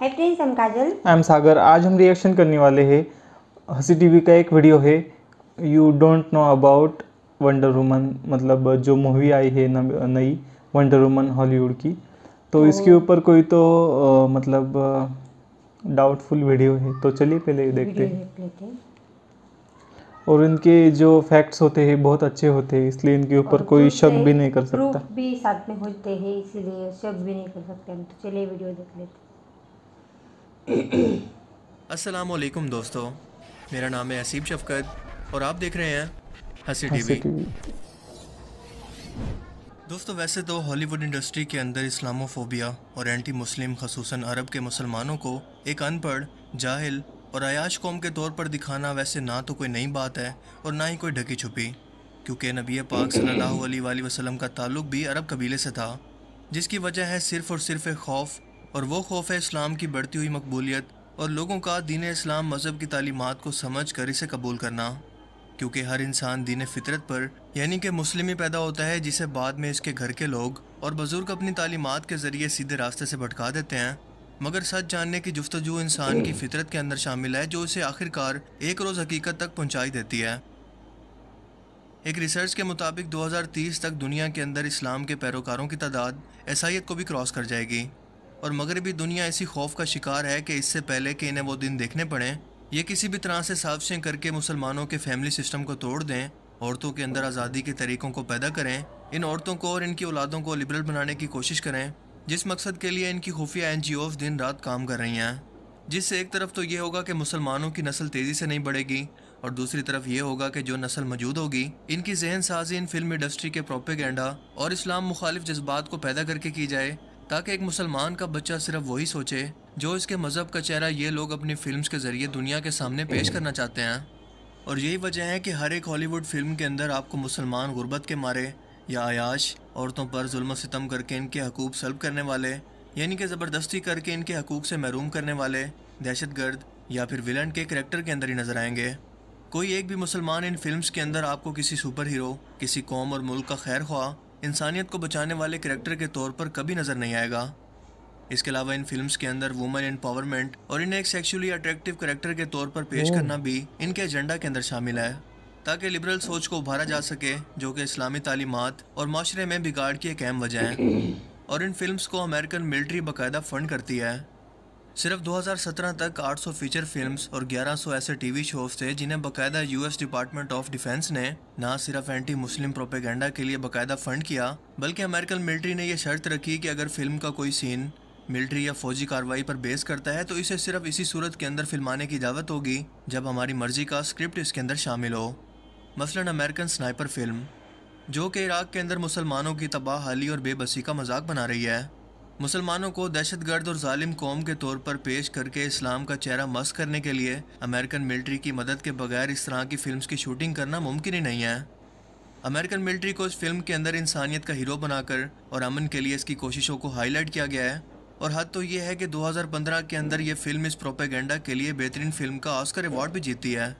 Hi friends हम काजल I am सागर आज हम रिएक्शन करने वाले हैं हंसी टीवी का एक वीडियो है you don't know about Wonder Woman मतलब जो मूवी आई है नई वंडर वुमन हॉलीवुड की तो, तो इसके ऊपर कोई तो आ, मतलब डाउटफुल वीडियो है तो चलिए पहले देखते हैं और इनके जो फैक्ट्स होते हैं बहुत अच्छे होते हैं इसलिए इनके ऊपर कोई शक भी नहीं कर सकता भी साथ में होते हैं इसलिए शक भी नहीं कर सकते हम तो चलिए वीडियो देख लेते हैं असलकुम दोस्तों मेरा नाम है असीब शफकत और आप देख रहे हैं हंसी टीवी दोस्तों वैसे तो हॉलीवुड इंडस्ट्री के अंदर इस्लामोफोबिया और एंटी मुस्लिम खसूस अरब के मुसलमानों को एक अनपढ़ जाहिल और आयाश कौम के तौर पर दिखाना वैसे ना तो कोई नई बात है और ना ही कोई ढकी छुपी क्योंकि नबी पाक सल्लल्लाहु अलैहि वसल्लम का ताल्लुक भी अरब कबीले से था जिसकी वजह है सिर्फ़ और सिर्फ एक खौफ और वो खौफ है इस्लाम की बढ़ती हुई मकबूलियत और लोगों का दीन इस्लाम मज़हब की तालीमत को समझ कर इसे कबूल करना क्योंकि हर इंसान दीन फितरत पर यानी कि मुस्लिम ही पैदा होता है जिसे बाद में इसके घर के लोग और बुज़ुर्ग अपनी तालीमत के ज़रिए सीधे रास्ते से भटका देते हैं मगर सच जानने की जुफ्तजू इंसान की फितरत के अंदर शामिल है जो इसे आखिरकार एक रोज़ हकीकत तक पहुँचाई देती है एक रिसर्च के मुताबिक 2030 तक दुनिया के अंदर इस्लाम के पैरोकारों की तादाद ऐसाइत को भी क्रॉस कर जाएगी और मगरबी दुनिया इसी खौफ का शिकार है कि इससे पहले कि इन्हें वो दिन देखने पड़ें ये किसी भी तरह से साजिशें करके मुसलमानों के फैमिली सिस्टम को तोड़ दें औरतों के अंदर आज़ादी के तरीक़ों को पैदा करें इन औरतों को और इनकी औलादों को लिबरल बनाने की कोशिश करें जिस मकसद के लिए इनकी खुफिया एन दिन रात काम कर रही हैं जिससे एक तरफ तो ये होगा कि मुसलमानों की नस्ल तेज़ी से नहीं बढ़ेगी और दूसरी तरफ ये होगा कि जो नस्ल मौजूद होगी इनकी जहन साजी इन फिल्म इंडस्ट्री के प्रोपेगेंडा और इस्लाम मुखालिफ जज्बात को पैदा करके की जाए ताकि एक मुसलमान का बच्चा सिर्फ वही सोचे जो इसके मज़हब का चेहरा ये लोग अपनी फिल्म के ज़रिए दुनिया के सामने पेश करना चाहते हैं और यही वजह है कि हर एक हॉलीवुड फिल्म के अंदर आपको मुसलमान गुरबत के मारे या आयाश औरतों पर जुल्म सितम करके इनके हकूक़ सल्ब करने वाले यानी कि ज़बरदस्ती करके इनके हकूक़ से महरूम करने वाले दहशत गर्द या फिर विलन के करेक्टर के अंदर ही नज़र आएंगे कोई एक भी मुसलमान इन फिल्म्स के अंदर आपको किसी सुपर हीरो किसी कौम और मुल्क का खैर ख्वा इंसानियत को बचाने वाले करेक्टर के तौर पर कभी नज़र नहीं आएगा इसके अलावा इन फिल्म्स के अंदर वुमेन एम्पावरमेंट और इन्हें एक सेक्सुअली अट्रैक्टिव करेक्टर के तौर पर पेश hmm. करना भी इनके एजेंडा के अंदर शामिल है ताकि लिबरल सोच को उभारा जा सके जो कि इस्लामी तालीमत और माशरे में बिगाड़ की एक अहम वजह है और इन फिल्म्स को अमेरिकन मिलिट्री बाकायदा फंड करती है सिर्फ 2017 तक 800 फीचर फिल्म्स और 1100 ऐसे टीवी शोज थे जिन्हें बकायदा यूएस डिपार्टमेंट ऑफ डिफेंस ने न सिर्फ एंटी मुस्लिम प्रोपेगेंडा के लिए बकायदा फंड किया बल्कि अमेरिकन मिलिट्री ने यह शर्त रखी कि अगर फिल्म का कोई सीन मिलिट्री या फौजी कार्रवाई पर बेस करता है तो इसे सिर्फ इसी सूरत के अंदर फिल्माने की इजाज़त होगी जब हमारी मर्जी का स्क्रिप्ट इसके अंदर शामिल हो मसलन अमेरिकन स्नाइपर फिल्म जो कि इराक के अंदर मुसलमानों की तबाह हाली और बेबसी का मजाक बना रही है मुसलमानों को दहशतगर्द और ालिम कौम के तौर पर पेश करके इस्लाम का चेहरा मस्त करने के लिए अमेरिकन मिलिट्री की मदद के बगैर इस तरह की फिल्म की शूटिंग करना मुमकिन ही नहीं है अमेरिकन मिलिट्री को इस फिल्म के अंदर इंसानियत का हीरो बनाकर और अमन के लिए इसकी कोशिशों को हाईलाइट किया गया है और हद तो यह है कि 2015 के अंदर यह फिल्म इस प्रोपेगेंडा के लिए बेहतरीन फिल्म का ऑस्कर अवार्ड भी जीती है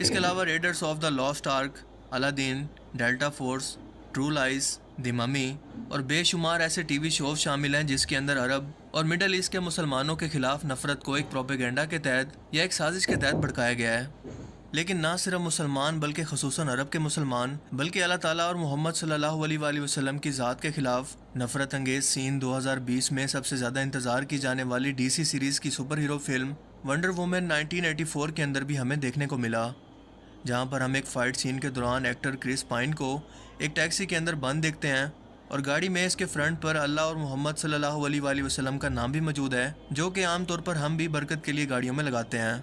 इसके अलावा Raiders of the Lost Ark Aladdin Delta Force True Lies दिमामी ममी और बेशुमार ऐसे टीवी शो शामिल हैं जिसके अंदर अरब और मिडल ईस्ट के मुसलमानों के खिलाफ नफरत को एक प्रोपेगेंडा के तहत या एक साजिश के तहत भड़काया गया है लेकिन ना सिर्फ मुसलमान बल्कि खसूस अरब के मुसलमान बल्कि अल्लाह ताला और मोहम्मद सल्लल्लाहु अलैहि वसल्लम की ज़ात के खिलाफ नफरत अंगेज सीन 2020 में सबसे ज़्यादा इंतज़ार की जाने वाली डीसी सीरीज़ की superhero film Wonder Woman 1984 के अंदर भी हमें देखने को मिला जहाँ पर हम एक फाइट सीन के दौरान एक्टर क्रिस पाइन को एक टैक्सी के अंदर बंद देखते हैं और गाड़ी में इसके फ्रंट पर अल्लाह और मोहम्मद सल्ला वसलम का नाम भी मौजूद है जो कि आमतौर पर हम भी बरकत के लिए गाड़ियों में लगाते हैं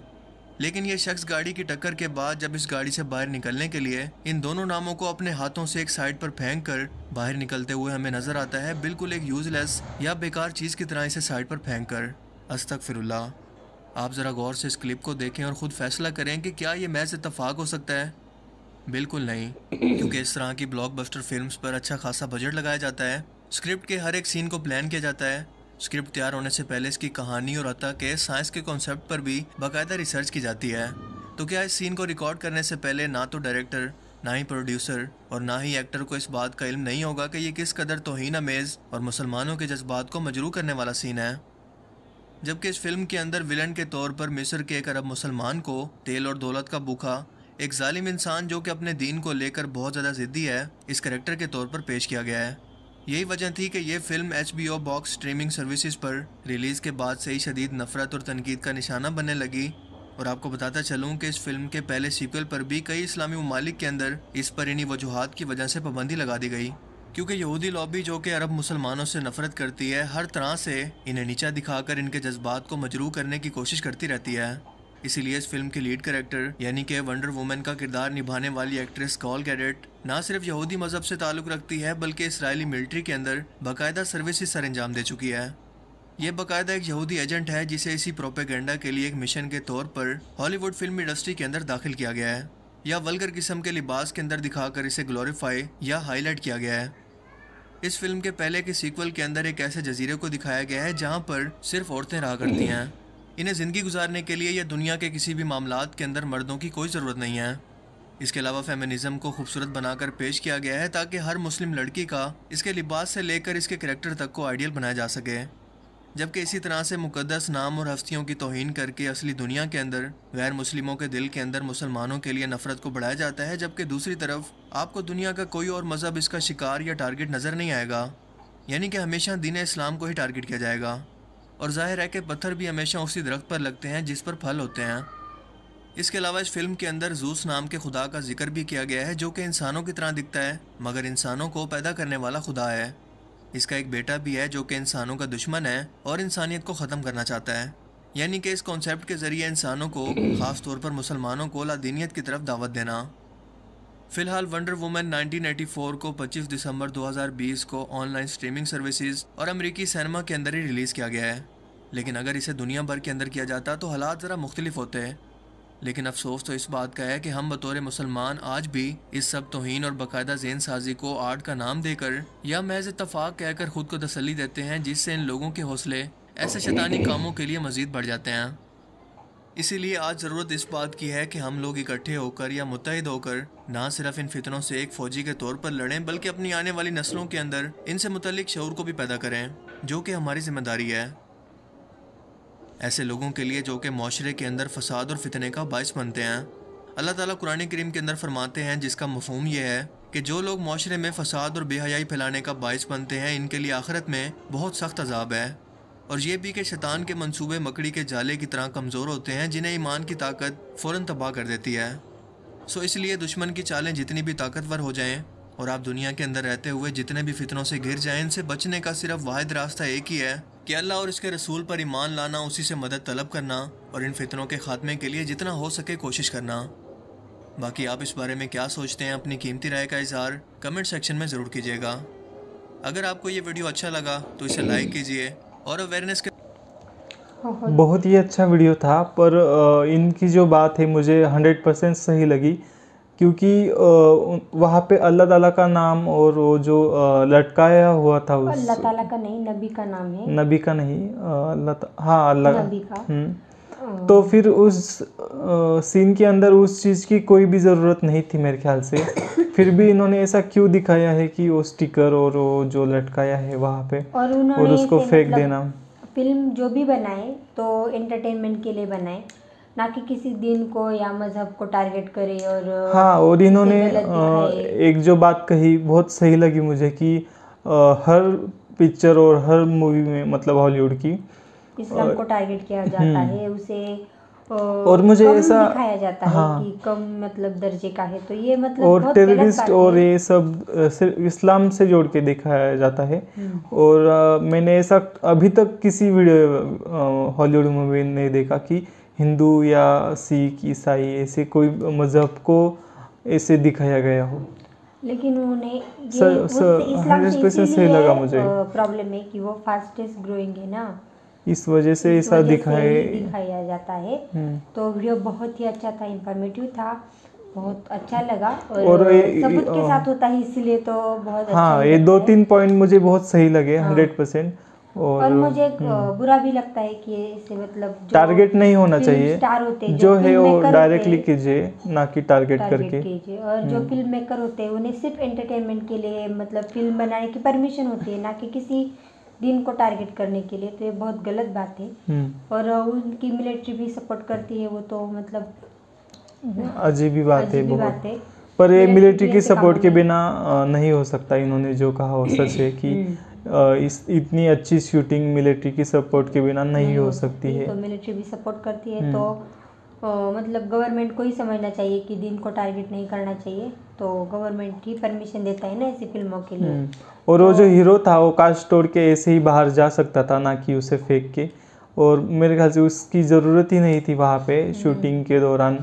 लेकिन ये शख्स गाड़ी की टक्कर के बाद जब इस गाड़ी से बाहर निकलने के लिए इन दोनों नामों को अपने हाथों से एक साइड पर फेंक कर बाहर निकलते हुए हमें नजर आता है बिल्कुल एक यूजलेस या बेकार चीज की तरह इसे साइड पर फेंक कर अस्तक आप ज़रा गौर से इस क्लिप को देखें और ख़ुद फैसला करें कि क्या ये मैच इतफाक़ हो सकता है बिल्कुल नहीं क्योंकि इस तरह की ब्लॉकबस्टर फिल्म्स पर अच्छा खासा बजट लगाया जाता है स्क्रिप्ट के हर एक सीन को प्लान किया जाता है स्क्रिप्ट तैयार होने से पहले इसकी कहानी और अतः के साइंस के कॉन्सेप्ट पर भी बाकायदा रिसर्च की जाती है तो क्या इस सीन को रिकॉर्ड करने से पहले ना तो डायरेक्टर ना ही प्रोड्यूसर और ना ही एक्टर को इस बात का इल्म नहीं होगा कि ये किस कदर तोहन अमेज और मुसलमानों के जज्बात को मजरू करने वाला सीन है जबकि इस फिल्म के अंदर विलन के तौर पर मिस्र के एक अरब मुसलमान को तेल और दौलत का भूखा एक जालिम इंसान जो कि अपने दीन को लेकर बहुत ज़्यादा ज़िद्दी है इस करेक्टर के तौर पर पेश किया गया है यही वजह थी कि यह film H B O box streaming service पर रिलीज़ के बाद से ही शदीद नफरत और तनकीद का निशाना बनने लगी और आपको बताता चलूँ कि इस फिल्म के पहले सीक्वल पर भी कई इस्लामी ममालिक के अंदर इस पर इन्हीं वजूहत की वजह से पाबंदी लगा दी गई क्योंकि यहूदी लॉबी जो कि अरब मुसलमानों से नफरत करती है हर तरह से इन्हें नीचा दिखाकर इनके जज्बात को मजरू करने की कोशिश करती रहती है इसीलिए इस फिल्म की लीड करेक्टर यानी कि वंडर वुमेन का किरदार निभाने वाली एक्ट्रेस कॉल कैडेट न सिर्फ यहूदी मजहब से ताल्लुक़ रखती है बल्कि इसराइली मिलिट्री के अंदर बाकायदा सर्विस सर अंजाम दे चुकी है यह बाकायदा एक यहूदी एजेंट है जिसे इसी प्रोपेगेंडा के लिए एक मिशन के तौर पर हॉलीवुड फिल्म इंडस्ट्री के अंदर दाखिल किया गया है या वलगर किस्म के लिबास के अंदर दिखाकर इसे ग्लोरीफाई या हाईलाइट किया गया है इस फिल्म के पहले के सीक्वल के अंदर एक ऐसे जजीरे को दिखाया गया है जहाँ पर सिर्फ औरतें रहा करती हैं इन्हें ज़िंदगी गुजारने के लिए या दुनिया के किसी भी मामला के अंदर मर्दों की कोई ज़रूरत नहीं है इसके अलावा फेमिनिज्म को खूबसूरत बनाकर पेश किया गया है ताकि हर मुस्लिम लड़की का इसके लिबास से लेकर इसके करेक्टर तक को आइडियल बनाया जा सके जबकि इसी तरह से मुकदस नाम और हस्तियों की तोहन करके असली दुनिया के अंदर गैर मुस्लिमों के दिल के अंदर मुसलमानों के लिए नफरत को बढ़ाया जाता है जबकि दूसरी तरफ आपको दुनिया का कोई और मज़हब इसका शिकार या टारगेट नज़र नहीं आएगा यानी कि हमेशा दीन इस्लाम को ही टारगेट किया जाएगा और जाहिर है कि पत्थर भी हमेशा उसी दरख्त पर लगते हैं जिस पर फल होते हैं इसके अलावा इस फिल्म के अंदर जूस नाम के खुदा का जिक्र भी किया गया है जो कि इंसानों की तरह दिखता है मगर इंसानों को पैदा करने वाला खुदा है इसका एक बेटा भी है जो कि इंसानों का दुश्मन है और इंसानियत को ख़त्म करना चाहता है यानी कि इस कॉन्सेप्ट के ज़रिए इंसानों को ख़ास तौर पर मुसलमानों को लादीनीत की तरफ दावत देना फिलहाल वंडर एटी 1984 को 25 दिसंबर 2020 को ऑनलाइन स्ट्रीमिंग सर्विसेज और अमेरिकी सिनेमा के अंदर ही रिलीज़ किया गया है लेकिन अगर इसे दुनिया भर के अंदर किया जाता तो हालात ज़रा मुख्तलिफ होते हैं लेकिन अफसोस तो इस बात का है कि हम बतौर मुसलमान आज भी इस सब तोहन और बाकायदा जेन साजी को आर्ट का नाम देकर या महज इतफाक कहकर खुद को तसली देते हैं जिससे इन लोगों के हौसले ऐसे शैतानी कामों के लिए मजीद बढ़ जाते हैं इसीलिए आज ज़रूरत इस बात की है कि हम लोग इकट्ठे होकर या मुतहद होकर ना सिर्फ इन फितरों से एक फ़ौजी के तौर पर लड़ें बल्कि अपनी आने वाली नस्लों के अंदर इनसे मुतलिक शौर को भी पैदा करें जो कि हमारी जिम्मेदारी है ऐसे लोगों के लिए जो कि माशरे के अंदर फसाद और फितने का बायस बनते हैं अल्लाह ताला कुरान करीम के अंदर फरमाते हैं जिसका मफहम यह है कि जो लोग माशरे में फसाद और बेहयाई फैलाने का बायस बनते हैं इनके लिए आखिरत में बहुत सख्त अजाब है और ये भी कि शैतान के मनसूबे मकड़ी के जाले की तरह कमज़ोर होते हैं जिन्हें ईमान की ताकत फ़ौर तबाह कर देती है सो इसलिए दुश्मन की चालें जितनी भी ताकतवर हो जाएँ और आप दुनिया के अंदर रहते हुए जितने भी फितनों से घिर जाएं इनसे बचने का सिर्फ वाद रास्ता एक ही है कि अल्लाह और इसके रसूल पर ईमान लाना उसी से मदद तलब करना और इन फितनों के खात्मे के लिए जितना हो सके कोशिश करना बाकी आप इस बारे में क्या सोचते हैं अपनी कीमती राय का इजहार कमेंट सेक्शन में ज़रूर कीजिएगा अगर आपको ये वीडियो अच्छा लगा तो इसे लाइक कीजिए और अवेयरनेस के बहुत ही अच्छा वीडियो था पर इनकी जो बात है मुझे हंड्रेड परसेंट सही लगी क्योंकि वहाँ पे अल्लाह ताला का नाम और वो जो लटकाया हुआ था उस अल्लाह ताला का नहीं नबी का नाम है नबी का नहीं अल्लाह हाँ अल्लाह नबी का हम्म। तो फिर उस सीन के अंदर उस चीज़ की कोई भी ज़रूरत नहीं थी मेरे ख्याल से फिर भी इन्होंने ऐसा क्यों दिखाया है कि वो स्टिकर और वो जो लटकाया है वहाँ पे और, और उसको फेंक मतलब देना फिल्म जो भी बनाए तो एंटरटेनमेंट के लिए बनाए ना कि किसी दिन को या मजहब को टारगेट करे और हाँ और इन्होंने एक जो बात कही बहुत सही लगी मुझे कि हर पिक्चर और हर मूवी में मतलब हॉलीवुड की इस्लाम को टारगेट किया जाता हम्म। है उसे और मुझे ऐसा दिखाया जाता हाँ, है कि कम मतलब दर्जे का है तो ये मतलब और टेररिस्ट और ये सब सिर्फ इस्लाम से जोड़ के दिखाया जाता है हम्म। और आ, मैंने ऐसा अभी तक किसी वीडियो हॉलीवुड मूवी ने देखा कि हिंदू या सिख ईसाई ऐसे कोई मज़हब को ऐसे दिखाया गया हो लेकिन उन्हें सही लगा मुझे प्रॉब्लम है कि वो फास्टेस्ट ग्रोइंग है ना इस वजह से ऐसा दिखाए दिखाया जाता है हम्म। तो वीडियो बहुत ही अच्छा था इंफॉर्मेटिव था बहुत अच्छा लगा और, और सबूत के साथ होता है इसलिए तो बहुत हाँ अच्छा ये दो तीन पॉइंट मुझे बहुत सही लगे हंड्रेड हाँ। परसेंट और, और मुझे हम्म। बुरा भी लगता है कि इसे मतलब टारगेट नहीं होना चाहिए स्टार होते जो, जो है वो डायरेक्टली कीजिए ना कि टारगेट करके और जो फिल्म हम्म। मेकर होते हैं उन्हें सिर्फ एंटरटेनमेंट के लिए मतलब फिल्म बनाने की परमिशन होती है ना कि किसी दिन को टारगेट करने के लिए तो ये बहुत गलत बात है हम्म। और उनकी मिलिट्री भी सपोर्ट करती है वो तो मतलब अजीब ही बात है बात है पर ये मिलिट्री की सपोर्ट के बिना नहीं हो सकता इन्होंने जो कहा वो सच है कि इस इतनी अच्छी शूटिंग मिलिट्री की सपोर्ट के बिना नहीं, नहीं हो हम्म, सकती है तो मिलिट्री भी सपोर्ट करती है तो ओ, हम्म। मतलब गवर्नमेंट को ही समझना चाहिए कि दिन को टारगेट नहीं करना चाहिए तो गवर्नमेंट ही परमिशन देता है ना ऐसी फिल्मों के लिए हम्म। और वो तो, जो हीरो था वो काश तोड़ के ऐसे ही बाहर जा सकता था ना कि उसे फेंक के और मेरे ख्याल से उसकी ज़रूरत ही नहीं थी वहाँ पे शूटिंग के दौरान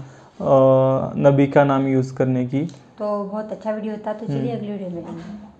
नबी का नाम यूज़ करने की तो बहुत अच्छा वीडियो था तो चलिए अगले वीडियो में